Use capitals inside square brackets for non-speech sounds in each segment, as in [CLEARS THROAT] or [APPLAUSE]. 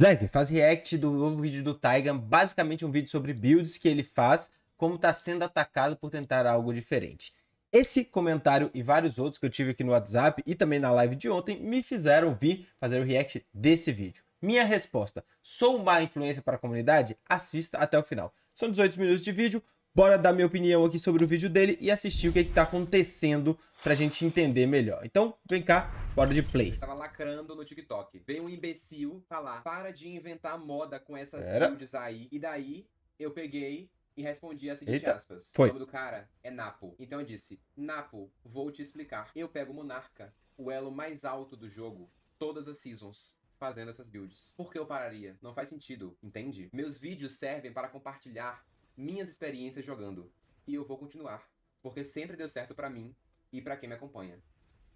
Zack, faz react do novo vídeo do Taigan, basicamente um vídeo sobre builds que ele faz, como está sendo atacado por tentar algo diferente. Esse comentário e vários outros que eu tive aqui no WhatsApp e também na live de ontem me fizeram vir fazer o react desse vídeo. Minha resposta: sou uma influência para a comunidade? Assista até o final. São 18 minutos de vídeo, Bora dar minha opinião aqui sobre o vídeo dele e assistir o que, está acontecendo pra gente entender melhor. Então, vem cá, bora de play. Eu tava lacrando no TikTok. Veio um imbecil falar, tá para de inventar moda com essas builds aí. E daí, eu peguei e respondi a seguinte Eita, aspas. Foi. O nome do cara é Napo. Então eu disse, Napo, vou te explicar. Eu pego o Monarca, o elo mais alto do jogo, todas as seasons fazendo essas builds. Por que eu pararia? Não faz sentido, entende? Meus vídeos servem para compartilhar minhas experiências jogando. E eu vou continuar, porque sempre deu certo para mim e para quem me acompanha.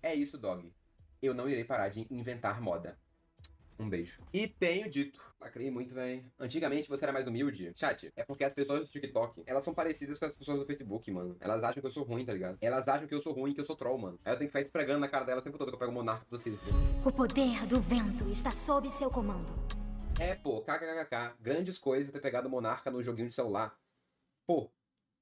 É isso, dog. Eu não irei parar de inventar moda. Um beijo. E tenho dito. Lacrei muito, véi. Antigamente você era mais humilde. Chat, é porque as pessoas do TikTok, elas são parecidas com as pessoas do Facebook, mano. Elas acham que eu sou ruim, tá ligado? Elas acham que eu sou ruim, que eu sou troll, mano. Aí eu tenho que ficar esfregando na cara dela o tempo todo que eu pego o monarca do circo. O poder do vento está sob seu comando. É, pô, kkkk. Grandes coisas ter pegado o monarca no joguinho de celular pô,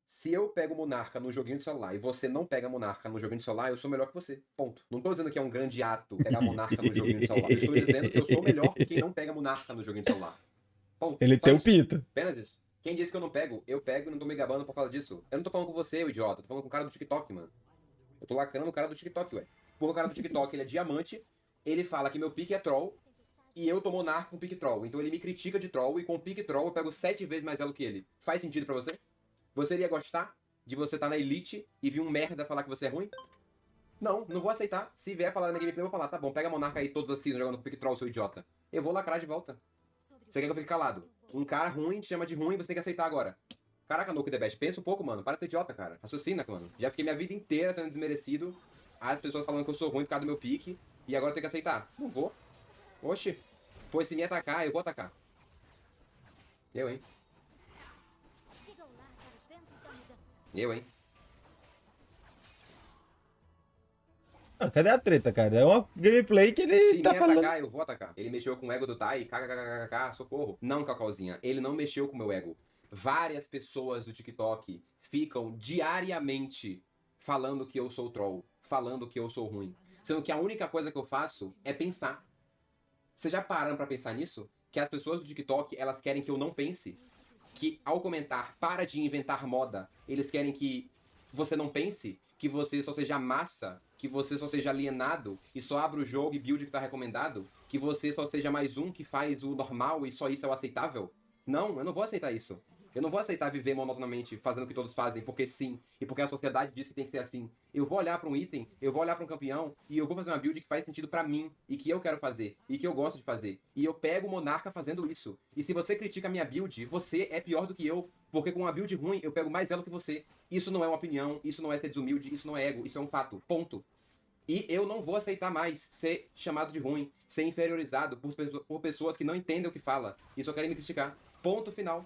se eu pego Monarca no joguinho de celular e você não pega Monarca no joguinho de celular, eu sou melhor que você. Ponto. Não tô dizendo que é um grande ato pegar Monarca no joguinho de celular. Eu estou dizendo que eu sou melhor que quem não pega Monarca no joguinho de celular. Ponto. Ele Só tem o um pinta. Apenas isso. Quem disse que eu não pego, eu pego e não tô me gabando por causa disso. Eu não tô falando com você, idiota. Eu tô falando com o cara do TikTok, mano. Eu tô lacrando o cara do TikTok, ué. Porque o cara do TikTok, ele é diamante, ele fala que meu pique é troll, e eu tô monarca com pique troll. Então ele me critica de troll, e com pique troll eu pego sete vezes mais elo que ele. Faz sentido para você? Você iria gostar de você estar tá na elite e vir um merda falar que você é ruim? Não, não vou aceitar. Se vier falar na gameplay, eu vou falar, tá bom, pega a Monarca aí todas as assim, seasons jogando com Pick Troll, seu idiota. Eu vou lacrar de volta. Você quer que eu fique calado? Um cara ruim te chama de ruim, você tem que aceitar agora. Caraca, Nuke The Best, pensa um pouco, mano. Para de ser idiota, cara. Raciocina, mano. Já fiquei minha vida inteira sendo desmerecido. As pessoas falando que eu sou ruim por causa do meu pique. E agora eu tenho que aceitar. Não vou. Oxi. Pois se me atacar, eu vou atacar. Eu, hein. Eu, hein? Ah, cadê a treta, cara? É uma gameplay que ele Se tá me falando... atacar, eu vou atacar. Ele mexeu com o ego do Tai, kkkkk, socorro. Não, Cacauzinha, ele não mexeu com o meu ego. Várias pessoas do TikTok ficam diariamente falando que eu sou troll, falando que eu sou ruim. Sendo que a única coisa que eu faço é pensar. Vocês já pararam pra pensar nisso? Que as pessoas do TikTok, elas querem que eu não pense? Que ao comentar, para de inventar moda, eles querem que você não pense, que você só seja massa, que você só seja alienado e só abra o jogo e build que tá recomendado, que você só seja mais um que faz o normal e só isso é o aceitável. Não, eu não vou aceitar isso. Eu não vou aceitar viver monotonamente fazendo o que todos fazem, porque sim, e porque a sociedade diz que tem que ser assim. Eu vou olhar para um item, eu vou olhar para um campeão, e eu vou fazer uma build que faz sentido para mim, e que eu quero fazer, e que eu gosto de fazer. E eu pego o monarca fazendo isso. E se você critica a minha build, você é pior do que eu, porque com uma build ruim eu pego mais ela que você. Isso não é uma opinião, isso não é ser desumilde, isso não é ego, isso é um fato. Ponto. E eu não vou aceitar mais ser chamado de ruim, ser inferiorizado por, por pessoas que não entendem o que fala e só querem me criticar. Ponto final.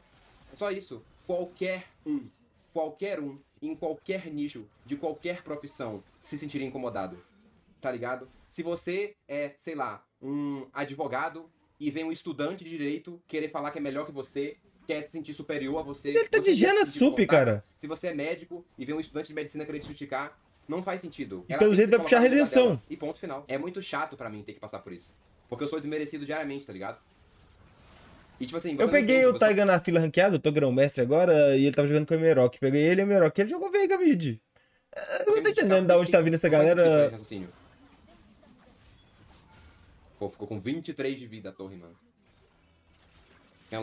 É só isso. Qualquer um, qualquer um, em qualquer nicho, de qualquer profissão, se sentiria incomodado. Tá ligado? Se você é, sei lá, um advogado e vem um estudante de direito querer falar que é melhor que você, quer se sentir superior a você. Ele tá você de gena sup, cara. Se você é médico e vem um estudante de medicina querer te criticar, não faz sentido. E pelo jeito vai puxar redenção. E ponto final. É muito chato para mim ter que passar por isso. Porque eu sou desmerecido diariamente, tá ligado? E, tipo assim, eu peguei o você... Taiga na fila ranqueada, eu tô grão-mestre agora, e ele tava jogando com o Emerok. Peguei ele e o Emerok, ele jogou Veiga mid. Eu não tô entendendo da onde tá vindo essa galera. Pô, ficou com 23 de vida a torre, mano. Quem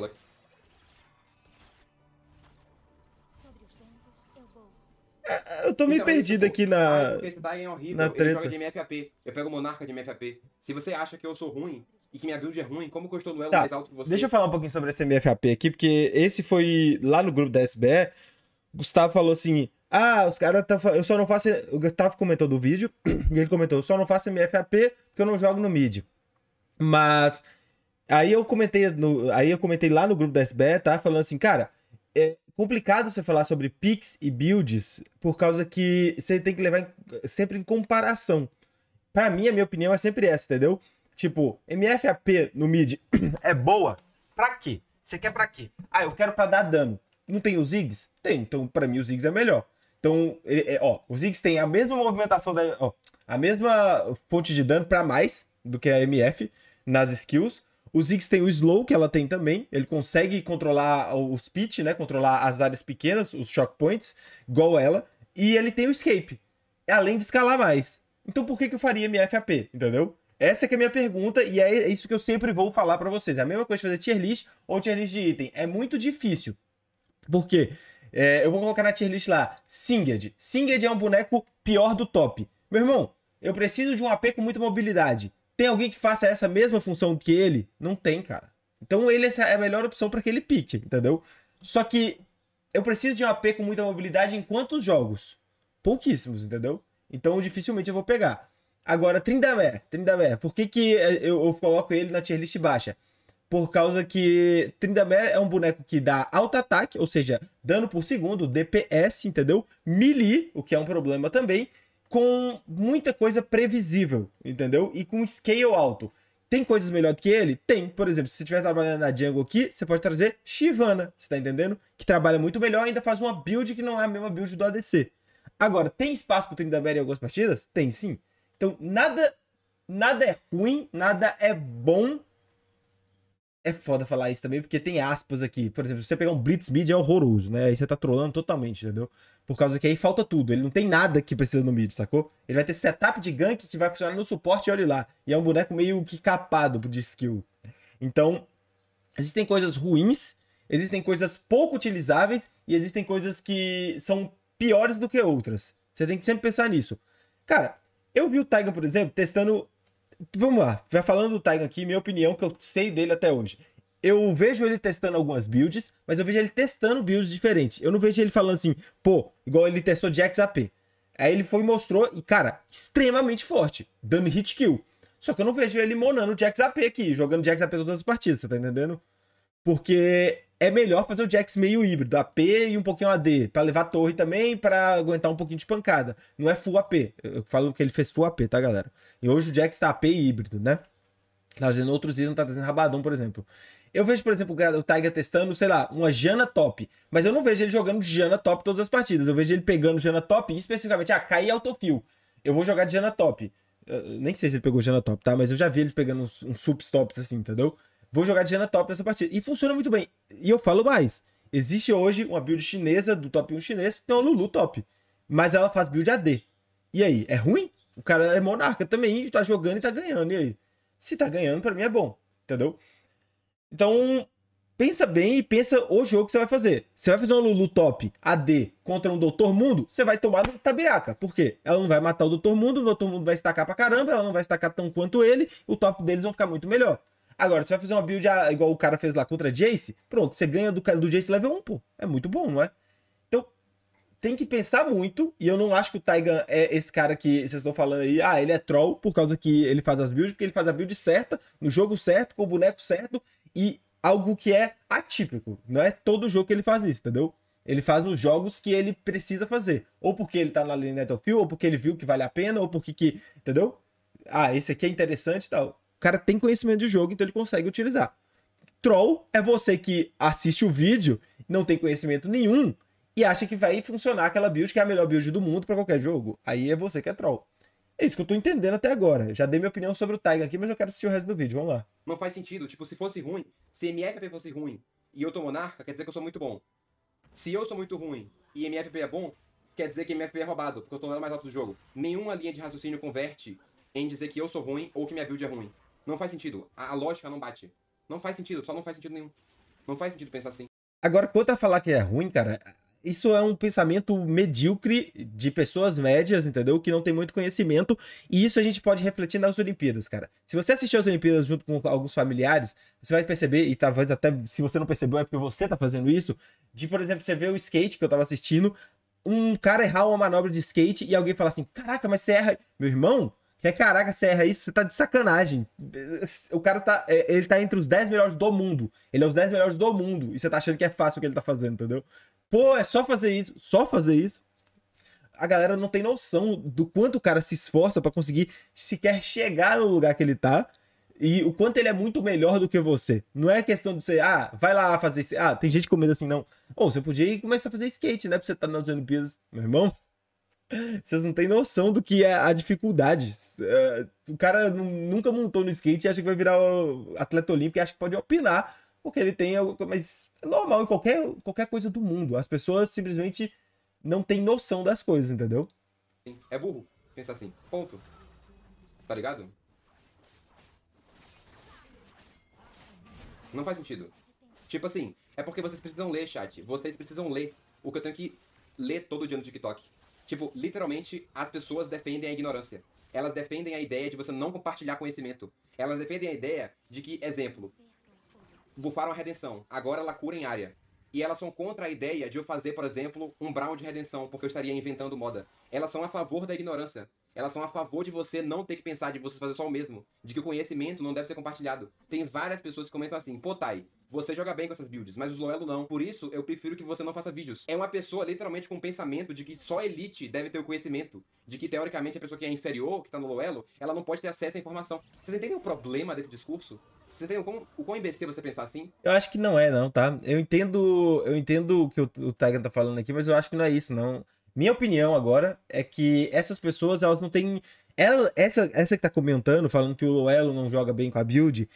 é, é, eu tô meio então, perdido aqui na. Ah, é porque esse Dai é horrível. Na treta. Ele joga de MFAP. Eu pego o Monarca de MFAP. Se você acha que eu sou ruim, e que minha build é ruim, como que eu estou no elo tá. mais alto que você? Deixa eu falar um pouquinho sobre esse MFAP aqui, porque esse foi lá no grupo da SBE. Gustavo falou assim: Ah, os caras tá, eu só não faço. O Gustavo comentou do vídeo, [CLEARS THROAT] e ele comentou: Eu só não faço MFAP porque eu não jogo no mid. Mas aí eu comentei no, aí eu comentei lá no grupo da SBE, tá? Falando assim, cara, é complicado você falar sobre picks e builds por causa que você tem que levar sempre em comparação. Para mim, a minha opinião é sempre essa, entendeu? Tipo, MFAP no mid [CLEARS THROAT] é boa? Pra quê? Você quer pra quê? Ah, eu quero pra dar dano. Não tem o Ziggs? Tem, então pra mim o Ziggs é melhor. Então, ele, é, ó, o Ziggs tem a mesma movimentação da. Ó, a mesma fonte de dano pra mais do que a MF nas skills. O Ziggs tem o slow, que ela tem também. Ele consegue controlar os pitch, né? Controlar as áreas pequenas, os shock points, igual ela. E ele tem o escape, além de escalar mais. Então por que, que eu faria MFAP, entendeu? Essa é a minha pergunta e é, é isso que eu sempre vou falar para vocês. É a mesma coisa de fazer tier list ou tier list de item. É muito difícil. Por quê? É, eu vou colocar na tier list lá, Singed. Singed é um boneco pior do top. Meu irmão, eu preciso de um AP com muita mobilidade. Tem alguém que faça essa mesma função que ele? Não tem, cara. Então ele é, é a melhor opção para aquele pique, entendeu? Só que eu preciso de um AP com muita mobilidade em quantos jogos? Pouquíssimos, entendeu? Então dificilmente eu vou pegar. Agora, Trindamé, Trindamé. Por que, que eh, eu, eu coloco ele na tier list baixa? Por causa que Trindamé é um boneco que dá alto ataque, ou seja, dano por segundo, DPS, entendeu? Melee, o que é um problema também, com muita coisa previsível, entendeu? E com scale alto. Tem coisas melhor do que ele? Tem. Por exemplo, se você estiver trabalhando na jungle aqui, você pode trazer Shivana, você tá entendendo? Que trabalha muito melhor e ainda faz uma build que não é a mesma build do ADC. Agora, tem espaço pro Trindamere em algumas partidas? Tem sim. Então, nada, nada é ruim, nada é bom. É foda falar isso também, porque tem aspas aqui. Por exemplo, se você pegar um Blitz Mid é horroroso, né? Aí você tá trolando totalmente, entendeu? Por causa que aí falta tudo. Ele não tem nada que precisa no mid, sacou? Ele vai ter setup de gank que vai funcionar no suporte, olha lá. E é um boneco meio que capado de skill. Então, existem coisas ruins, existem coisas pouco utilizáveis e existem coisas que são piores do que outras. Você tem que sempre pensar nisso. Cara, eu vi o Tiger, por exemplo, testando. Vamos lá, já falando do Tiger aqui, minha opinião que eu sei dele até hoje. Eu vejo ele testando algumas builds, mas eu vejo ele testando builds diferentes. Eu não vejo ele falando assim, pô, igual ele testou de XAP. Aí ele foi e mostrou, e cara, extremamente forte, dando hit kill. Só que eu não vejo ele monando de XAP aqui, jogando de XAP todas as partidas, você tá entendendo? Porque é melhor fazer o Jax meio híbrido, AP e um pouquinho AD, para levar a torre também, para aguentar um pouquinho de pancada. Não é full AP. Eu falo que ele fez full AP, tá, galera? E hoje o Jax tá AP híbrido, né? Tá fazendo outros itens, tá trazendo Rabadon, por exemplo. Eu vejo, por exemplo, o Tiger testando, sei lá, uma Jana top. Mas eu não vejo ele jogando Jana top todas as partidas. Eu vejo ele pegando Jana top, e especificamente a ah, Kai e Autofill. Eu vou jogar de Jana top. Eu nem sei se ele pegou Jana top, tá? Mas eu já vi ele pegando uns, uns tops assim, entendeu? Vou jogar de Jana top nessa partida. E funciona muito bem. E eu falo mais. Existe hoje uma build chinesa do top 1 chinês que tem uma Lulu top. Mas ela faz build AD. E aí, é ruim? O cara é monarca também, tá jogando e tá ganhando. E aí? Se tá ganhando, para mim é bom. Entendeu? Então, pensa bem e pensa o jogo que você vai fazer. Você vai fazer uma Lulu top AD contra um Doutor Mundo, você vai tomar no tabiraca. Por quê? Ela não vai matar o Doutor Mundo, o Doutor Mundo vai estacar pra caramba, ela não vai estacar tão quanto ele, o top deles vão ficar muito melhor. Agora, você vai fazer uma build igual o cara fez lá contra Jace, pronto, você ganha do, do Jace level 1, pô. É muito bom, não é? Então, tem que pensar muito, e eu não acho que o Taigan é esse cara que vocês estão falando aí, ah, ele é troll por causa que ele faz as builds, porque ele faz a build certa, no jogo certo, com o boneco certo, e algo que é atípico. Não é todo jogo que ele faz isso, entendeu? Ele faz nos jogos que ele precisa fazer. Ou porque ele tá na linha Battlefield, ou porque ele viu que vale a pena, ou porque que. Entendeu? Ah, esse aqui é interessante e tal cara tem conhecimento de jogo, então ele consegue utilizar. Troll é você que assiste o vídeo, não tem conhecimento nenhum e acha que vai funcionar aquela build que é a melhor build do mundo para qualquer jogo. Aí é você que é troll. É isso que eu tô entendendo até agora. já dei minha opinião sobre o Tiger aqui, mas eu quero assistir o resto do vídeo. Vamos lá. Não faz sentido. Tipo, se fosse ruim, se MFP fosse ruim e eu tô monarca, quer dizer que eu sou muito bom. Se eu sou muito ruim e MFP é bom, quer dizer que MFP é roubado, porque eu tô no mais alto do jogo. Nenhuma linha de raciocínio converte em dizer que eu sou ruim ou que minha build é ruim. Não faz sentido. A, a lógica não bate. Não faz sentido, só não faz sentido nenhum. Não faz sentido pensar assim. Agora, quanto a tá falar que é ruim, cara, isso é um pensamento medíocre de pessoas médias, entendeu? Que não tem muito conhecimento. E isso a gente pode refletir nas Olimpíadas, cara. Se você assistiu as Olimpíadas junto com alguns familiares, você vai perceber, e talvez até se você não percebeu, é porque você tá fazendo isso. De, por exemplo, você vê o skate que eu tava assistindo, um cara errar uma manobra de skate e alguém falar assim: Caraca, mas você erra. Meu irmão, é, caraca, Serra, isso você tá de sacanagem. O cara tá. É, ele tá entre os 10 melhores do mundo. Ele é os 10 melhores do mundo. E você tá achando que é fácil o que ele tá fazendo, entendeu? Pô, é só fazer isso. Só fazer isso. A galera não tem noção do quanto o cara se esforça para conseguir sequer chegar no lugar que ele tá. E o quanto ele é muito melhor do que você. Não é questão de você, ah, vai lá fazer isso. Ah, tem gente com medo assim, não. Ou oh, você podia começar a fazer skate, né? Pra você estar tá nas Olimpíadas. Meu irmão, vocês não têm noção do que é a dificuldade. É, o cara nunca montou no skate e acha que vai virar atleta olímpico e acha que pode opinar, porque ele tem algo. Mas é normal em qualquer, qualquer coisa do mundo. As pessoas simplesmente não têm noção das coisas, entendeu? É burro pensar assim. Ponto. Tá ligado? Não faz sentido. Tipo assim, é porque vocês precisam ler, chat. Vocês precisam ler. O que eu tenho que ler todo dia no TikTok. Tipo, literalmente, as pessoas defendem a ignorância. Elas defendem a ideia de você não compartilhar conhecimento. Elas defendem a ideia de que, exemplo, bufaram a redenção, agora ela cura em área. E elas são contra a ideia de eu fazer, por exemplo, um brown de redenção, porque eu estaria inventando moda. Elas são a favor da ignorância. Elas são a favor de você não ter que pensar, de você fazer só o mesmo. De que o conhecimento não deve ser compartilhado. Tem várias pessoas que comentam assim, pô, você joga bem com essas builds, mas os Loelo não. Por isso, eu prefiro que você não faça vídeos. É uma pessoa literalmente com o pensamento de que só elite deve ter o conhecimento, de que teoricamente a pessoa que é inferior, que tá no Loelo, ela não pode ter acesso à informação. Vocês entendem o problema desse discurso? Você tem o quão, o quão imbecil você pensar assim? Eu acho que não é, não, tá? Eu entendo, eu entendo o que o, o Tiger tá falando aqui, mas eu acho que não é isso, não. Minha opinião agora é que essas pessoas, elas não têm. Ela, essa, essa que tá comentando, falando que o Loelo não joga bem com a build,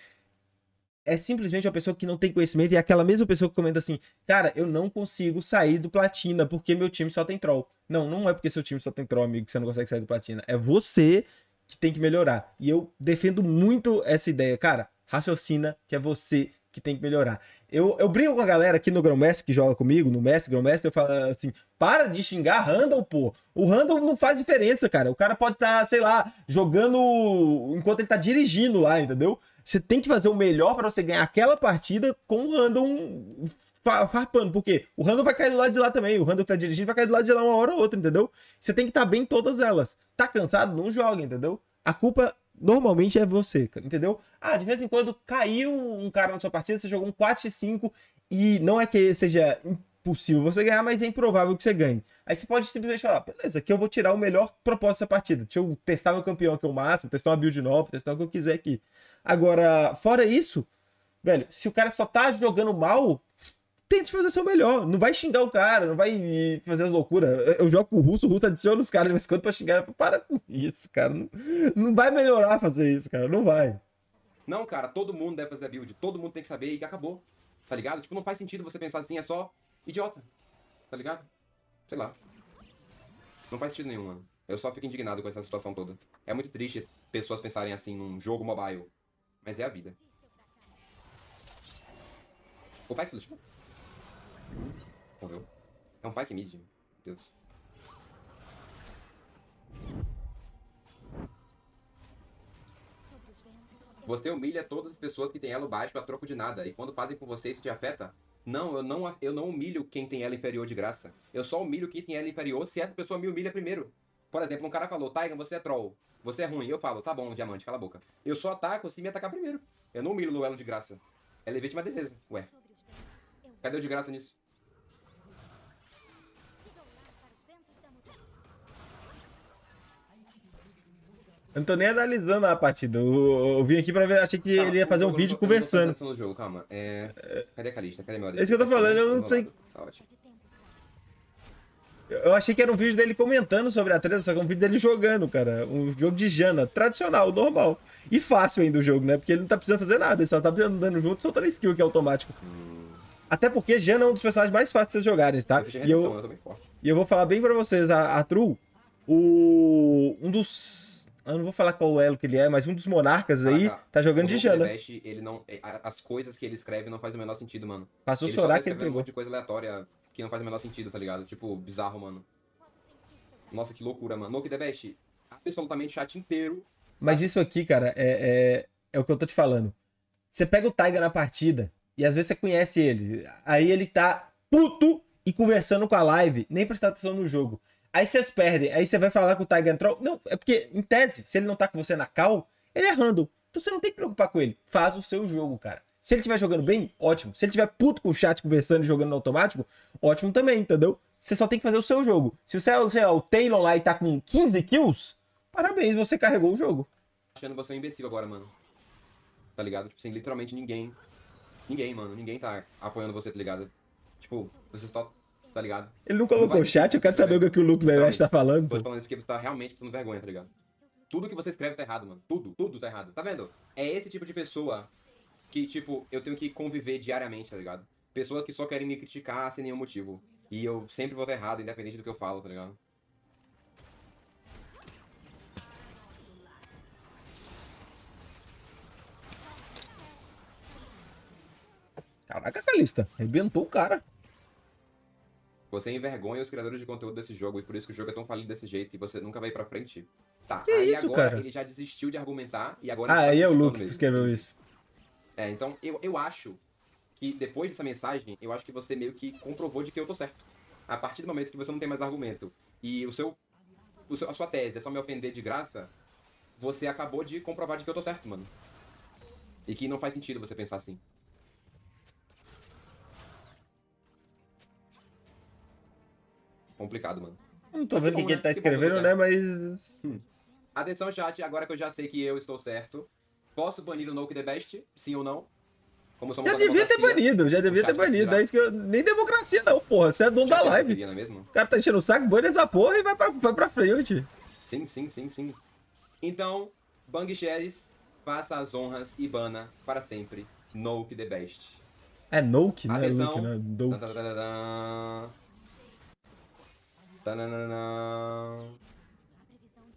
é simplesmente uma pessoa que não tem conhecimento e é aquela mesma pessoa que comenta assim: Cara, eu não consigo sair do platina porque meu time só tem troll. Não, não é porque seu time só tem troll, amigo, que você não consegue sair do platina. É você que tem que melhorar. E eu defendo muito essa ideia. Cara, raciocina que é você que tem que melhorar. Eu, eu brigo com a galera aqui no Grão que joga comigo, no Mestre, Grão eu falo assim: para de xingar Randall, pô. O Randall não faz diferença, cara. O cara pode estar, tá, sei lá, jogando enquanto ele tá dirigindo lá, entendeu? Você tem que fazer o melhor para você ganhar aquela partida com o random farpando, porque o random vai cair do lado de lá também, o random que tá dirigindo vai cair do lado de lá uma hora ou outra, entendeu? Você tem que estar tá bem em todas elas. Tá cansado? Não joga, entendeu? A culpa normalmente é você, entendeu? Ah, de vez em quando caiu um cara na sua partida, você jogou um 4x5 e não é que seja possível você ganhar, mas é improvável que você ganhe. Aí você pode simplesmente falar, beleza, aqui eu vou tirar o melhor propósito dessa partida. Deixa eu testar meu campeão aqui o máximo, testar uma build nova, testar o que eu quiser aqui. Agora, fora isso, velho, se o cara só tá jogando mal, tente fazer seu melhor. Não vai xingar o cara, não vai fazer as loucuras. Eu jogo com o russo, o russo adiciona os caras de vez em quando pra xingar. Para com isso, cara. Não, não vai melhorar fazer isso, cara. Não vai. Não, cara, todo mundo deve fazer a build. Todo mundo tem que saber e acabou. Tá ligado? Tipo, não faz sentido você pensar assim, é só idiota. Tá ligado? Sei lá. Não faz sentido nenhum, mano. Eu só fico indignado com essa situação toda. É muito triste pessoas pensarem assim num jogo mobile. Mas é a vida. O Pike flutuou. Morreu. É um Pike mid. Meu Deus. Você humilha todas as pessoas que têm elo baixo a troco de nada. E quando fazem com você, isso te afeta? Não, eu não, eu não humilho quem tem ela inferior de graça. Eu só humilho quem tem ela inferior se essa pessoa me humilha primeiro. Por exemplo, um cara falou, Tiger, você é troll, você é ruim. Eu falo, tá bom, diamante, cala a boca. Eu só ataco se me atacar primeiro. Eu não humilho o duelo de graça. Ela é vítima de defesa. Ué. Cadê o de graça nisso? Eu não tô nem analisando a partida. Eu, eu vim aqui pra ver, achei que ele ia fazer um vídeo conversando. jogo, calma. É... Cadê a Calista? Cadê meu Esse que eu tô falando, eu não sei. Tá ótimo. Eu achei que era um vídeo dele comentando sobre a treta, só que é um vídeo dele jogando, cara. Um jogo de Jana, tradicional, normal. E fácil ainda o jogo, né? Porque ele não tá precisando fazer nada, ele só tá andando junto, soltando skill, que é automático. Hum. Até porque Jana é um dos personagens mais fáceis de vocês jogarem, tá? Eu e, eu, eu e eu vou falar bem pra vocês, a, a True, o, um dos eu não vou falar qual elo que ele é, mas um dos monarcas ah, aí tá. tá, jogando o de Jana. Veste, ele não, é, as coisas que ele escreve não faz o menor sentido, mano. Passou ele chorar tá que ele pegou. Um monte de coisa aleatória que não faz o menor sentido, tá ligado? Tipo, bizarro, mano. Nossa, que loucura, mano. Noki Deveste, absolutamente chat inteiro. Mas isso aqui, cara, é, é, é o que eu tô te falando. Você pega o Tiger na partida e às vezes você conhece ele. Aí ele tá puto e conversando com a live, nem prestar atenção no jogo. Aí vocês perdem. Aí você vai falar com o Tiger Troll. Não, é porque, em tese, se ele não tá com você na cal, ele é random. Então você não tem que preocupar com ele. Faz o seu jogo, cara. Se ele estiver jogando bem, ótimo. Se ele estiver puto com o chat conversando e jogando no automático, ótimo também, entendeu? Você só tem que fazer o seu jogo. Se você é, o Taylor lá e tá com 15 kills, parabéns, você carregou o jogo. Achando você um imbecil agora, mano. Tá ligado? Tipo sem assim, literalmente ninguém. Ninguém, mano. Ninguém tá apoiando você, tá ligado? Tipo, você só tá ligado? Ele não colocou o chat, eu quero saber o que é o Luke Bevest tá falando. Tô falando isso porque você tá realmente com vergonha, tá ligado? Tudo que você escreve tá errado, mano. Tudo, tudo tá errado. Tá vendo? É esse tipo de pessoa que, tipo, eu tenho que conviver diariamente, tá ligado? Pessoas que só querem me criticar sem nenhum motivo. E eu sempre vou estar errado, independente do que eu falo, tá ligado? Caraca, Calista, arrebentou o cara. Você envergonha os criadores de conteúdo desse jogo e por isso que o jogo é tão falido desse jeito e você nunca vai pra frente. Tá, que aí isso, agora cara? ele já desistiu de argumentar e agora... Ah, tá aí é o Luke que escreveu isso. É, então eu, eu acho que depois dessa mensagem, eu acho que você meio que comprovou de que eu tô certo. A partir do momento que você não tem mais argumento e o seu, o seu a sua tese é só me ofender de graça, você acabou de comprovar de que eu tô certo, mano. E que não faz sentido você pensar assim. complicado, mano. Não tô vendo o que, que, ele né? tá escrevendo, né? Mas. Hum. Atenção, chat, agora que eu já sei que eu estou certo. Posso banir o Noke The Best? Sim ou não? Como já devia ter banido, já devia ter banido. É isso que eu... Nem democracia, não, porra. Você é dono da live. é o cara tá enchendo o saco, banha essa porra e vai pra, vai pra frente. Sim, sim, sim, sim. Então, Bang Sheres, faça as honras e bana para sempre. Noke the best. É Noke, né? Atenção. Luke, né? Noke. Tananana.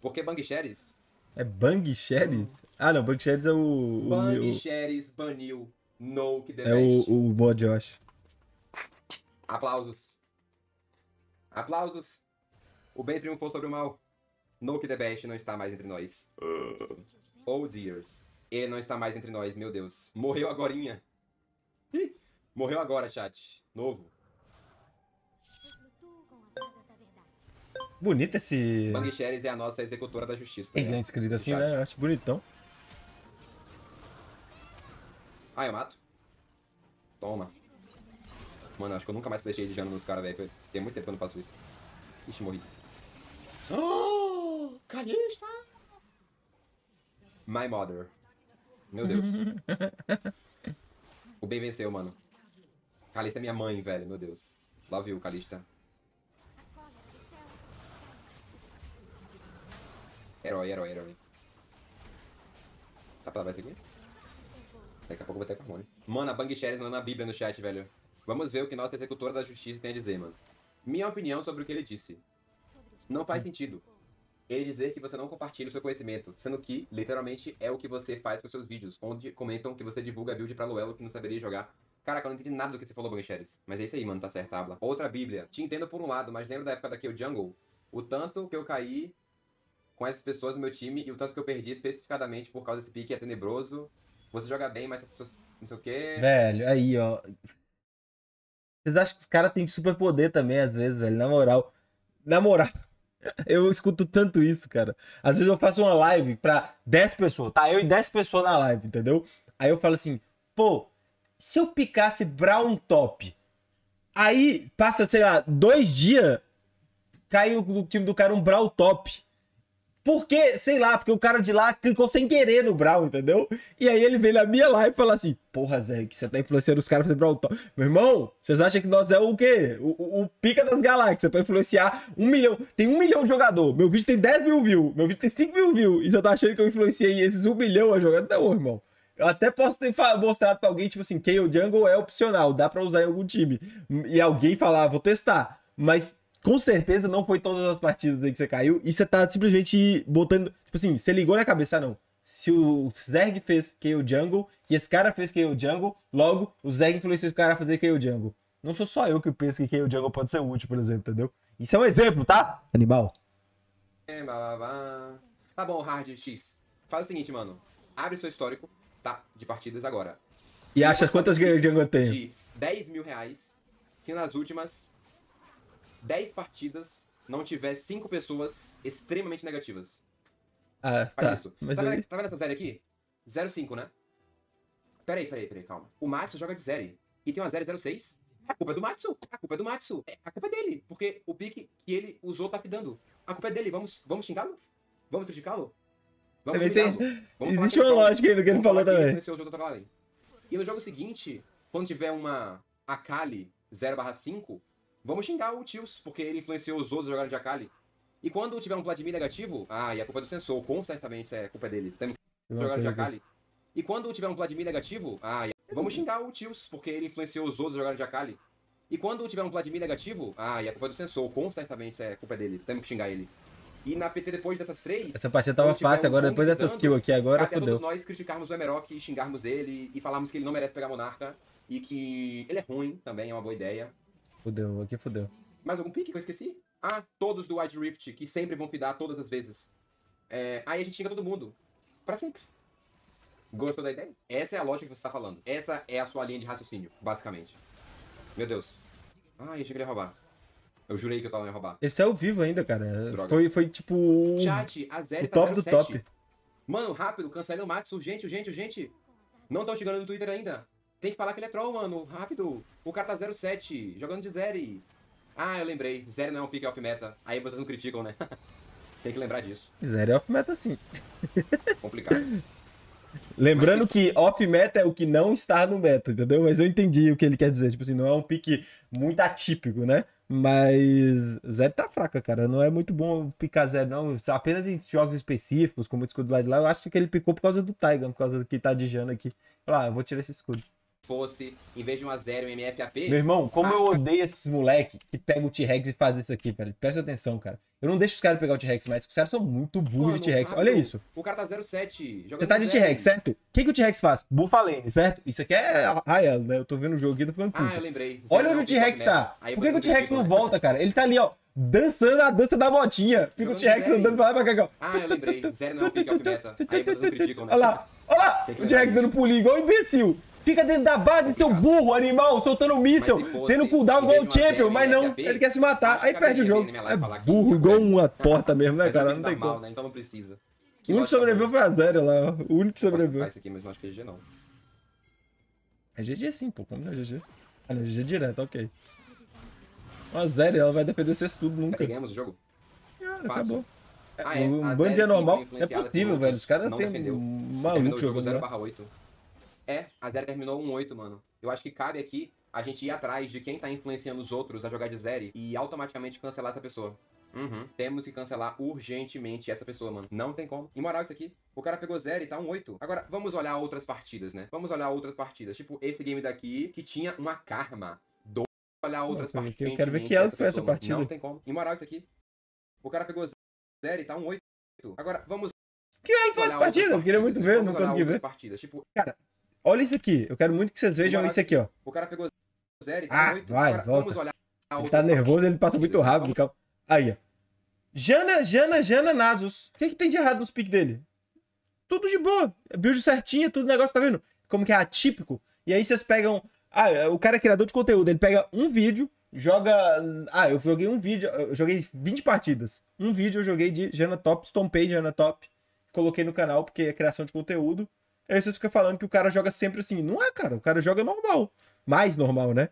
Por que Bang Sheris? É Bang Sheris? Ah, não, Bang Sheris é o. o Bang Sheris baniu No que É o, o mod, josh Aplausos. Aplausos. O bem triunfou sobre o mal. No the Best não está mais entre nós. Oh, dears. Ele não está mais entre nós, meu Deus. Morreu agorinha. morreu agora, chat. Novo. Bonito esse. Bang é a nossa executora da justiça. Tá é né? escrito assim, né? Eu acho bonitão. Ah, eu mato. Toma. Mano, acho que eu nunca mais deixei de Jano nos caras, velho. Tem muito tempo que eu não faço isso. Ixi, morri. Oh, ah, Calista! My mother. Meu Deus. [LAUGHS] o bem venceu, mano. Calista é minha mãe, velho. Meu Deus. Love you, Calista. Herói, herói, herói. Tá pra bater aqui? Daqui a pouco eu vou ter com a Rony. Mano, a Bang Sherry mandou é a Bíblia no chat, velho. Vamos ver o que nossa executora da justiça tem a dizer, mano. Minha opinião sobre o que ele disse. Não faz sentido. Ele dizer que você não compartilha o seu conhecimento, sendo que, literalmente, é o que você faz com seus vídeos, onde comentam que você divulga build pra Luelo que não saberia jogar. Caraca, eu não entendi nada do que você falou, Bangsheres. Mas é isso aí, mano, tá certo, tabla. Outra bíblia. Te entendo por um lado, mas lembro da época daquele Jungle? O tanto que eu caí com essas pessoas no meu time e o tanto que eu perdi especificadamente por causa desse pique é tenebroso. Você joga bem, mas as pessoas não sei o quê. Velho, aí, ó. Vocês acham que os caras têm superpoder também, às vezes, velho? Na moral. Na moral. [LAUGHS] Eu escuto tanto isso, cara. Às vezes eu faço uma live pra 10 pessoas, tá? Eu e 10 pessoas na live, entendeu? Aí eu falo assim, pô, se eu picasse Brown Top, aí passa, sei lá, dois dias, cai no time do cara um Brown Top. Porque, sei lá, porque o cara de lá clicou sem querer no brawl entendeu? E aí ele veio na minha live e falou assim: Porra, Zé, que você tá influenciando os caras pra brawl top. Tá? Meu irmão, vocês acham que nós é o quê? O, o, o pica das galáxias pra influenciar um milhão. Tem um milhão de jogador. Meu vídeo tem 10 mil views. Meu vídeo tem 5 mil views. E você tá achando que eu influenciei esses um milhão a jogar? Não, irmão. Eu até posso ter mostrado pra alguém, tipo assim, o Jungle é opcional, dá pra usar em algum time. E alguém falar, ah, vou testar. Mas com certeza não foi todas as partidas aí que você caiu e você tá simplesmente botando. Tipo assim, você ligou na cabeça, ah, não. Se o Zerg fez KO Jungle e esse cara fez KO Jungle, logo o Zerg influenciou o cara a fazer KO Jungle. Não sou só eu que penso que KO Jungle pode ser útil, por exemplo, entendeu? Isso é um exemplo, tá? Animal. Tá bom, Hard X. Faz o seguinte, mano. Abre seu histórico, tá? De partidas agora. E acha quantas KO Jungle tenho? De 10 mil reais. Se nas últimas 10 partidas não tiver 5 pessoas extremamente negativas. Ah, Faz tá. Isso. Mas tá, eu... vendo, tá vendo essa série aqui? 05, né? Peraí, peraí, peraí, calma. O Matsu joga de série. E tem uma 06. A culpa é do Matsu. A culpa é do Matsu. É, a culpa é dele. Porque o pique que ele usou tá fidando. A culpa é dele. Vamos, vamos xingá-lo? Vamos criticá-lo? Vamos também tem... Vamos Existe uma lógica aí no que ele falou também. Ele jogo e no jogo seguinte, quando tiver uma Akali 0/5, Vamos xingar o Tios, porque ele influenciou os outros jogadores de Akali. E quando tiver um Vladimir negativo, ah, e a culpa é do sensor, com certamente é culpa dele. Temos que de Akali. E quando tiver um Vladimir negativo, ah, e... É vamos xingar o Tios, porque ele influenciou os outros jogadores de Akali. E quando tiver um Vladimir negativo, ah, e a culpa é do sensor, com certamente é culpa dele. Temos que xingar ele. E na PT depois dessas três. Essa partida tava fácil, agora depois dessas kills aqui, agora até fudeu. todos nós criticarmos o Emerok e xingarmos ele e falarmos que ele não merece pegar Monarca e que ele é ruim também, é uma boa ideia fudeu, aqui fudeu. Mais algum pique que eu esqueci? Ah, todos do Wide Rift, que sempre vão fidar todas as vezes. É, aí a gente xinga todo mundo. para sempre. Gostou da ideia? Essa é a lógica que você tá falando. Essa é a sua linha de raciocínio, basicamente. Meu Deus. Ai, ah, achei que ele ia roubar. Eu jurei que eu tava ia roubar. Esse é ao vivo ainda, cara. Droga. Foi, foi tipo. Chat, a Zé o tá top 07. do top. Mano, rápido, cancela o Matsu. urgente, urgente, urgente. Não estão chegando no Twitter ainda. Tem que falar que ele é troll, mano. Rápido. O cara tá 07, jogando de Zeri. Ah, eu lembrei. Zeri não é um pick off meta. Aí vocês não criticam, né? [LAUGHS] Tem que lembrar disso. Zero é off-meta sim. [LAUGHS] Complicado. Lembrando que off-meta é o que não está no meta, entendeu? Mas eu entendi o que ele quer dizer. Tipo assim, não é um pique muito atípico, né? Mas zero tá fraca, cara. Não é muito bom picar zero, não. Apenas em jogos específicos, como o escudo lá de lá, eu acho que ele picou por causa do Taigan, por causa do que tá de Jana aqui. Lá, ah, eu vou tirar esse escudo fosse, em vez de um zero, um MFAP. Meu irmão, como ah, eu odeio esses moleque que pega o T-Rex e faz isso aqui, velho. Presta atenção, cara. Eu não deixo os caras pegar o T-Rex mas os caras são muito burros de T-Rex. Olha isso. O cara tá 07. Você tá de T-Rex, certo? O que, que o T-Rex faz? Bufa lane, certo? Isso aqui é Rael, né? Eu tô vendo o jogo aqui, tô falando ah, puto. Ah, eu lembrei. Olha onde o T-Rex tá. Por que, que o T-Rex não volta, cara? Ele tá ali, ó dançando a dança da botinha. Fica o T-Rex andando pra lá pra cá. Ah, eu lembrei. Zero não é o pick-up meta. Olha lá, olha lá. O T-Rex dando pulinho igual um imbecil. Fica dentro da base, seu burro, animal, soltando um míssel, tendo cooldown igual o Champion, mas não, ele quer se matar, aí perde o jogo. É burro, igual uma é porta mesmo, né, cara? Não tá tem como. Né? Então não precisa. O único que sobreviveu foi a zero lá, O único que sobreviveu. é GG, é sim, pô. Como não é GG? Ah, não, é GG direto, ok. Uma zero ela vai defender se tudo nunca. Ganhamos o jogo? Cara, acabou. Ah, é. Um bando é normal. É possível, velho. Os caras têm um maluco jogando. 0/8. Né? É, a Zeri terminou 1-8, mano. Eu acho que cabe aqui a gente ir atrás de quem tá influenciando os outros a jogar de Zeri e automaticamente cancelar essa pessoa. Uhum. Temos que cancelar urgentemente essa pessoa, mano. Não tem como. Imoral isso aqui. O cara pegou zero e tá um 8. Agora, vamos olhar outras partidas, né? Vamos olhar outras partidas. Tipo, esse game daqui que tinha uma karma. Do... Olhar outras Nossa, partidas. Eu quero ver que ela foi essa partida. Mano. Não tem como. Imoral isso aqui. O cara pegou zero e tá um 8. Agora, vamos. Que ela foi essa partida? Eu queria muito né? ver, não consegui ver. Partidas. Tipo, cara, Olha isso aqui. Eu quero muito que vocês vejam isso aqui, ó. O cara pegou zero e tá ah, muito. Vai, cara, volta. Olhar... Ele tá nervoso, ele passa muito rápido. Calma. Aí, ó. Jana, Jana, Jana Nasus. O que, é que tem de errado nos piques dele? Tudo de boa. Build certinha, tudo negócio, tá vendo? Como que é atípico. E aí vocês pegam. Ah, o cara é criador de conteúdo. Ele pega um vídeo, joga. Ah, eu joguei um vídeo. Eu joguei 20 partidas. Um vídeo eu joguei de Jana Top, estompei Jana Top. Coloquei no canal porque é criação de conteúdo. Aí é vocês ficam falando que o cara joga sempre assim. Não é, cara. O cara joga normal. Mais normal, né?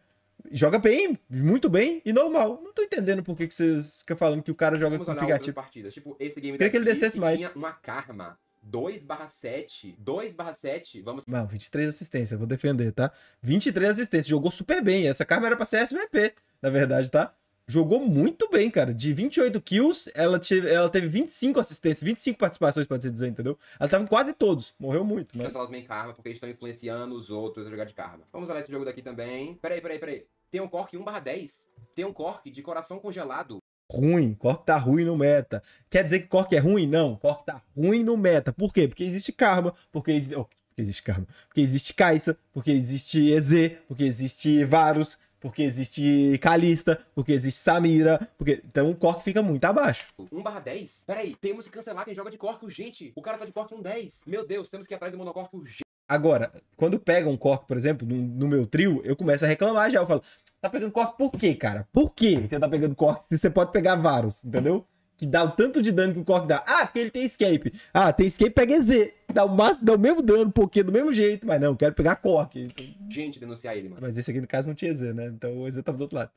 Joga bem, muito bem e normal. Não tô entendendo por que, que vocês ficam falando que o cara joga Vamos com pingativo. Partidas. Tipo, esse game Queria que ele descesse mais. Tinha uma karma 2 7. 2 7, vamos... Não, 23 assistências, vou defender, tá? 23 assistências, jogou super bem. Essa karma era pra ser SVP, na verdade, tá? jogou muito bem, cara. De 28 kills, ela teve, ela teve 25 assistências, 25 participações, pode ser dizer, entendeu? Ela tava em quase todos, morreu muito. Mas... os bem karma, porque eles estão influenciando os outros a jogar de karma. Vamos olhar esse jogo daqui também. Peraí, peraí, peraí. Tem um Cork 1/10. Tem um Cork de coração congelado. Ruim, Cork tá ruim no meta. Quer dizer que Cork é ruim? Não, Cork tá ruim no meta. Por quê? Porque existe karma, porque existe. Oh, porque existe karma. Porque existe Kaisa, porque existe EZ, porque existe Varus, porque existe Calista, porque existe Samira, porque. Então o Cork fica muito abaixo. 1 barra 10? Peraí, temos que cancelar quem joga de Cork urgente. O cara tá de Cork 1 10. Meu Deus, temos que ir atrás do Monocork urgente. Agora, quando pega um Cork, por exemplo, no, meu trio, eu começo a reclamar já. Eu falo, tá pegando Cork por quê, cara? Por quê você tá pegando Cork se você pode pegar Varus, entendeu? que dá o tanto de dano que o Cork dá. Ah, porque ele tem escape. Ah, tem escape, pega EZ. Dá o, máximo, dá o mesmo dano, porque do mesmo jeito. Mas não, quero pegar Cork. Então... Gente, denunciar ele, mano. Mas esse aqui, no caso, não tinha EZ, né? Então o EZ tava do outro lado.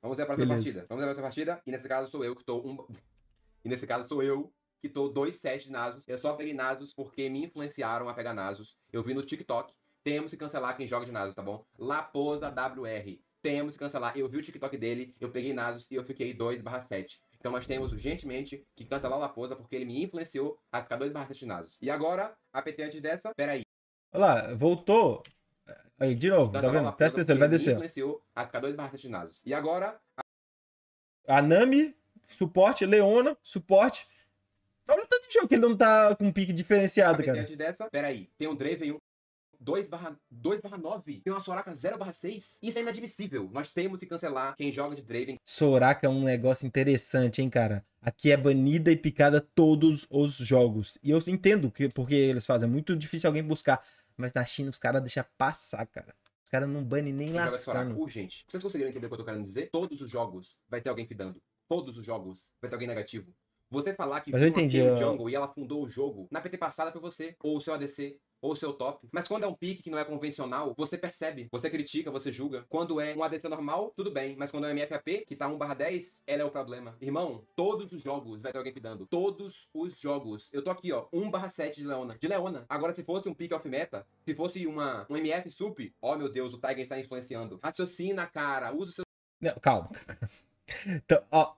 Vamos ver a próxima Beleza. partida. Vamos ver a próxima partida. E nesse caso sou eu que tô um... [LAUGHS] e nesse caso sou eu que tô dois sets de Nasus. Eu só peguei Nasus porque me influenciaram a pegar Nasus. Eu vi no TikTok. Temos que cancelar quem joga de Nasus, tá bom? Laposa WR temos que cancelar. Eu vi o TikTok dele, eu peguei Nasus e eu fiquei 2 barra 7. Então nós temos urgentemente que cancelar Laposa porque ele me influenciou a ficar dois barras destinados. E agora, a PT antes dessa, peraí. Olha lá, voltou. Aí, de novo, tá cancelar tá vendo? Presta atenção, ele vai descer. influenciou a ficar dois barras destinados. E agora. A... suporte, Leona, suporte. Olha o tanto de jogo que ele não tá com pique diferenciado, cara. Antes dessa, peraí, tem um Draven e 2 barra, 2 barra 9. Tem uma Soraka 0 barra 6. Isso é inadmissível. Nós temos que cancelar quem joga de Draven. Soraka é um negócio interessante, hein, cara? Aqui é banida e picada todos os jogos. E eu entendo que, porque eles fazem. É muito difícil alguém buscar. Mas na China os caras deixam passar, cara os caras não banem nem lá. Urgente. Vocês conseguiram entender o que eu tô querendo dizer? Todos os jogos vai ter alguém fidando. Todos os jogos vai ter alguém negativo. Você falar que Mas eu entendi, eu... jungle e ela fundou o jogo, na PT passada foi você, ou o seu ADC, ou seu top. Mas quando é um pick que não é convencional, você percebe, você critica, você julga. Quando é um ADC normal, tudo bem. Mas quando é um MFAP, que tá 1/10, ela é o problema. Irmão, todos os jogos vai ter alguém pidando. Todos os jogos. Eu tô aqui, ó, 1/7 de Leona. De Leona. Agora, se fosse um pick off-meta, se fosse uma, um MF sup, ó oh, meu Deus, o Tiger está influenciando. Raciocina, cara, usa o seu. Não, calma. [LAUGHS] então, ó,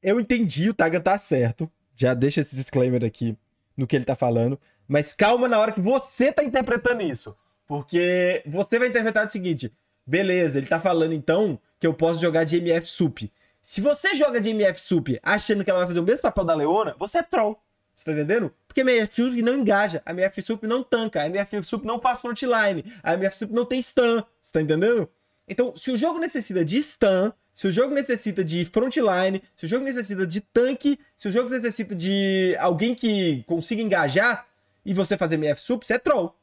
eu entendi, o Tiger tá certo. Já deixa esse disclaimer aqui no que ele tá falando. Mas calma na hora que você tá interpretando isso. Porque você vai interpretar o seguinte: beleza, ele tá falando então que eu posso jogar de MF Sup. Se você joga de MF Sup achando que ela vai fazer o mesmo papel da Leona, você é troll. Você tá entendendo? Porque a MF Sup não engaja, a MF Sup não tanca, a MF Sup não passa frontline, a MF Sup não tem stun. Você tá entendendo? Então, se o jogo necessita de stun, se o jogo necessita de frontline, se o jogo necessita de tanque, se o jogo necessita de alguém que consiga engajar, e você fazer MF Sup, você é troll.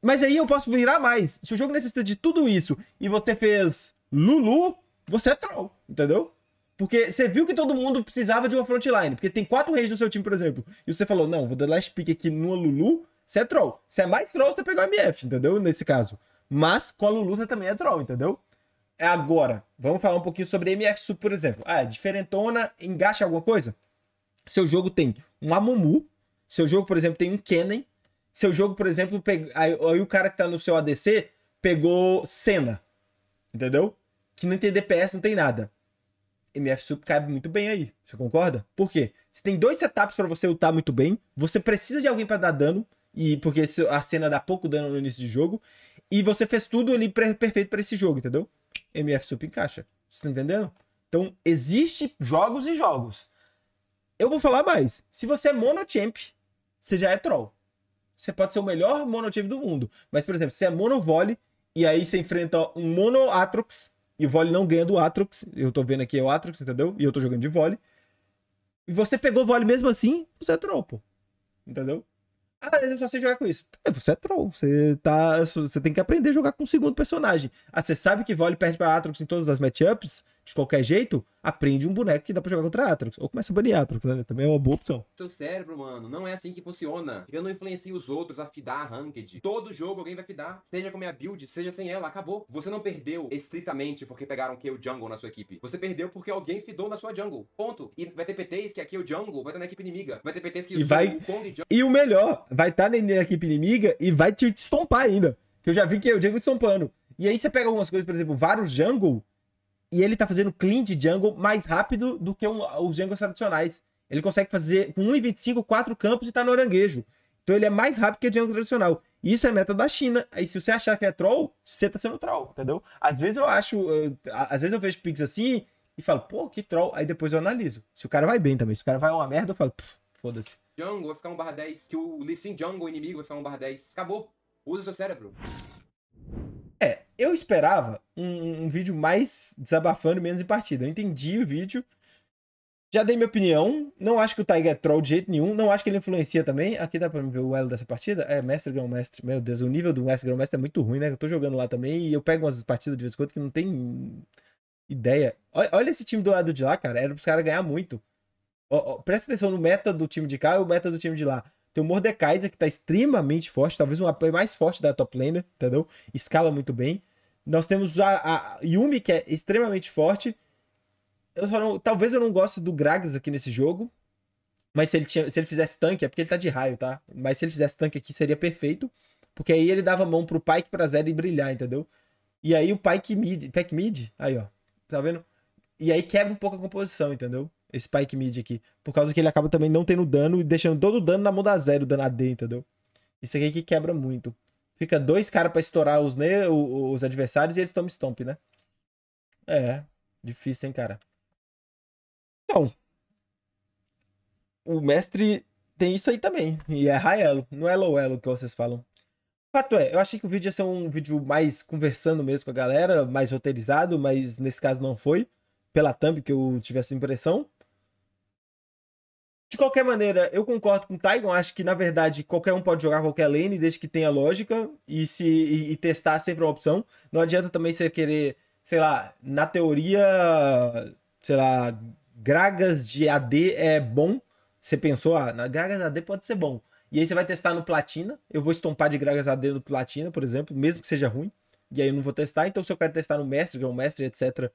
Mas aí eu posso virar mais. Se o jogo necessita de tudo isso e você fez Lulu, você é troll, entendeu? Porque você viu que todo mundo precisava de uma frontline. Porque tem quatro reis no seu time, por exemplo. E você falou, não, vou dar last pick aqui numa Lulu, você é troll. Você é mais troll, você pegou MF, entendeu? Nesse caso. Mas com a Lulu você também é troll, entendeu? É agora. Vamos falar um pouquinho sobre MF Sup, por exemplo. Ah, é diferentona, engaixa alguma coisa? Seu jogo tem um Amumu, seu jogo, por exemplo, tem um Kennen. Seu jogo, por exemplo, peg... aí, aí, o cara que tá no seu ADC pegou Senna. Entendeu? Que não tem DPS, não tem nada. MF Sup cabe muito bem aí. Você concorda? Por quê? Você tem dois setups para você lutar muito bem. Você precisa de alguém para dar dano. E porque a cena dá pouco dano no início de jogo. E você fez tudo ali perfeito para esse jogo, entendeu? MF Sup encaixa. Você tá entendendo? Então, existe jogos e jogos. Eu vou falar mais. Se você é champ você já é troll. Você pode ser o melhor monotime do mundo. Mas, por exemplo, você é monovole e aí você enfrenta um mono Atrox e o vole não ganha do Atrox. Eu tô vendo aqui é o Atrox, entendeu? E eu tô jogando de vole. E você pegou vole mesmo assim, você é troll, pô. Entendeu? Ah, eu só sei jogar com isso. É, você é troll. Você, tá, você tem que aprender a jogar com o um segundo personagem. Ah, você sabe que vole perde pra Atrox em todas as matchups? de qualquer jeito, aprende um boneco que dá pra jogar contra Atrox. Ou começa a banir Atrox, né? Também é uma boa opção. Seu cérebro, mano, não é assim que funciona. Eu não influencio os outros a fidar a ranked. Todo jogo alguém vai fidar. Seja com minha build, seja sem ela, acabou. Você não perdeu estritamente porque pegaram que o jungle na sua equipe. Você perdeu porque alguém fidou na sua jungle. Ponto. E vai ter PTs que aqui é o jungle, vai estar na equipe inimiga. Vai ter PTs que e vai... o Kong jungle. E o melhor, vai estar na equipe inimiga e vai te estompar ainda. Que eu já vi que é o Django estompando. E aí você pega algumas coisas, por exemplo, vários jungle e ele tá fazendo clean de jungle mais rápido do que um, os jungles tradicionais. Ele consegue fazer com 1,25, 4 campos e tá no oranguejo. Então ele é mais rápido que o jungle tradicional. Isso é meta da China. Aí se você achar que é troll, você tá sendo troll, entendeu? Às vezes eu acho, eu, às vezes eu vejo pics assim e falo, pô, que troll. Aí depois eu analiso. Se o cara vai bem também, se o cara vai uma merda, eu falo, foda-se. Jungle vai ficar um barra 10. Que o Lee Sin Jungle, inimigo, vai ficar um barra 10. Acabou. Usa seu cérebro. É, eu esperava um, um vídeo mais desabafando, menos em partida. Eu entendi o vídeo. Já dei minha opinião. Não acho que o Tiger é troll de jeito nenhum. Não acho que ele influencia também. Aqui dá pra ver o elo dessa partida. É, mestre grão mestre. Meu Deus, o nível do mestre grão mestre é muito ruim, né? Eu tô jogando lá também e eu pego umas partidas de vez em quando que não tem ideia. Olha, olha esse time do lado de lá, cara. Era pros caras ganhar muito. Ó, presta atenção no meta do time de cá e o meta do time de lá. Tem o Mordekaiser, que tá extremamente forte, talvez um apoio mais forte da top laner, entendeu? Escala muito bem. Nós temos a, a Yumi, que é extremamente forte. Eu não, talvez eu não goste do Gragas aqui nesse jogo. Mas se ele, tinha, se ele fizesse tanque, é porque ele tá de raio, tá? Mas se ele fizesse tanque aqui, seria perfeito. Porque aí ele dava mão pro Pyke pra Zed e brilhar, entendeu? E aí o Pyke mid, Pack mid, aí ó, tá vendo? E aí quebra um pouco a composição, entendeu? esse Pike Mid aqui. Por causa que ele acaba também não tendo dano e deixando todo o dano na mão da zero, dano AD, entendeu? Isso aqui que quebra muito. Fica dois caras pra estourar os, né, os adversários e eles tomam stomp, né? É, difícil, hein, cara? Então, o mestre tem isso aí também. E é raelo não é low elo que vocês falam. Fato é, eu achei que o vídeo ia ser um vídeo mais conversando mesmo com a galera, mais roteirizado, mas nesse caso não foi. Pela thumb que eu tive essa impressão. De qualquer maneira, eu concordo com o Taigon. Acho que, na verdade, qualquer um pode jogar qualquer lane, desde que tenha lógica e se e, e testar sempre uma opção. Não adianta também você querer, sei lá, na teoria, sei lá, Gragas de AD é bom. Você pensou, ah, na Gragas AD pode ser bom. E aí você vai testar no Platina. Eu vou estompar de Gragas AD no Platina, por exemplo, mesmo que seja ruim. E aí eu não vou testar. Então, se eu quero testar no Mestre, que é um Mestre, etc.,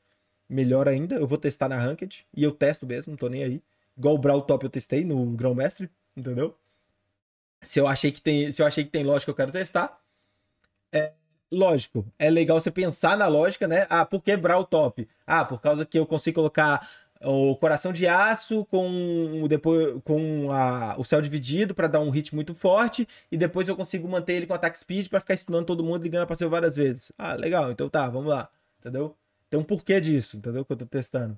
melhor ainda. Eu vou testar na Ranked. E eu testo mesmo, não tô nem aí. Igual o Brawl Top eu testei no Grão Mestre, entendeu? Se eu achei que tem, se eu achei que tem lógica, eu quero testar. É, lógico, é legal você pensar na lógica, né? Ah, por que Brawl Top? Ah, por causa que eu consigo colocar o coração de aço com depois com a, o céu dividido para dar um hit muito forte e depois eu consigo manter ele com ataque speed para ficar explodindo todo mundo ganhando para seu várias vezes. Ah, legal. Então tá, vamos lá. Entendeu? Tem um porquê disso, entendeu? Que eu tô testando.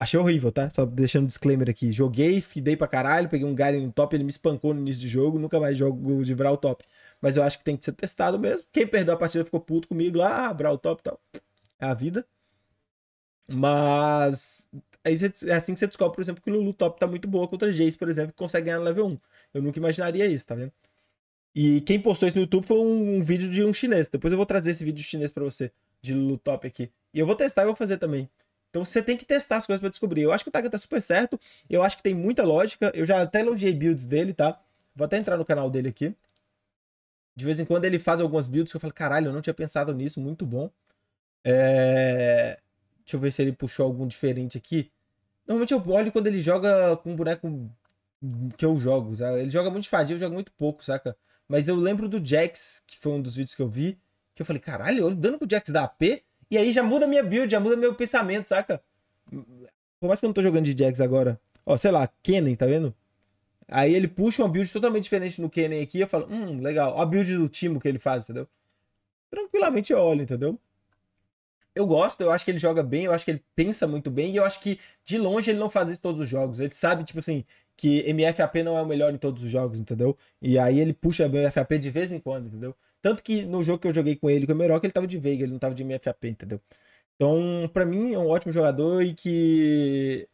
Achei horrível, tá? Só deixando um disclaimer aqui. Joguei, fidei pra caralho, peguei um Garen no top, ele me espancou no início do jogo, nunca mais jogo de Brawl top. Mas eu acho que tem que ser testado mesmo. Quem perdeu a partida ficou puto comigo, lá, ah, Brawl top e tal. É a vida. Mas é assim que você descobre, por exemplo, que Lulu top tá muito boa contra Jace, por exemplo, que consegue ganhar no level 1. Eu nunca imaginaria isso, tá vendo? E quem postou isso no YouTube foi um, um vídeo de um chinês. Depois eu vou trazer esse vídeo chinês para você, de Lulu top aqui. E eu vou testar e vou fazer também. Então você tem que testar as coisas para descobrir. Eu acho que o Taga tá super certo. Eu acho que tem muita lógica. Eu já até elogiei builds dele, tá? Vou até entrar no canal dele aqui. De vez em quando ele faz algumas builds que eu falo, caralho, eu não tinha pensado nisso, muito bom. É... Deixa eu ver se ele puxou algum diferente aqui. Normalmente eu olho quando ele joga com um boneco que eu jogo. Sabe? Ele joga muito de fadiga, eu jogo muito pouco, saca? Mas eu lembro do Jax, que foi um dos vídeos que eu vi, que eu falei, caralho, olha o dano que o Jax dá AP. E aí já muda minha build, já muda meu pensamento, saca? Por mais que eu não tô jogando de Jax agora. Ó, sei lá, Kennen, tá vendo? Aí ele puxa uma build totalmente diferente no Kennen aqui. Eu falo, hum, legal. Ó a build do Timo que ele faz, entendeu? Tranquilamente olha, olho, entendeu? Eu gosto, eu acho que ele joga bem, eu acho que ele pensa muito bem. E eu acho que, de longe, ele não faz isso em todos os jogos. Ele sabe, tipo assim, que MFAP não é o melhor em todos os jogos, entendeu? E aí ele puxa MFAP o de vez em quando, entendeu? Tanto que no jogo que eu joguei com ele, com o Emeroca, ele tava de Veiga, ele não tava de MFAP, entendeu? Então, para mim, é um ótimo jogador e que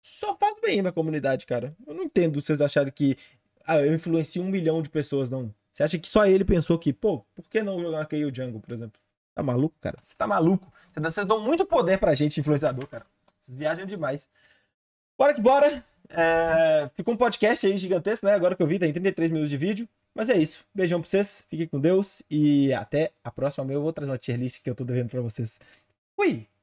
só faz bem na comunidade, cara. Eu não entendo vocês acharem que ah, eu influencio um milhão de pessoas, não. Você acha que só ele pensou que, pô, por que não jogar aqui o Django, por exemplo? Tá maluco, cara? Você tá maluco? Vocês dão muito poder pra gente, influenciador, cara. Vocês viajam demais. Bora que bora! É... Ficou um podcast aí gigantesco, né? Agora que eu vi, tem tá 33 minutos de vídeo. Mas é isso. Beijão pra vocês. Fiquem com Deus. E até a próxima. Eu vou trazer uma tier list que eu tô devendo pra vocês. Fui!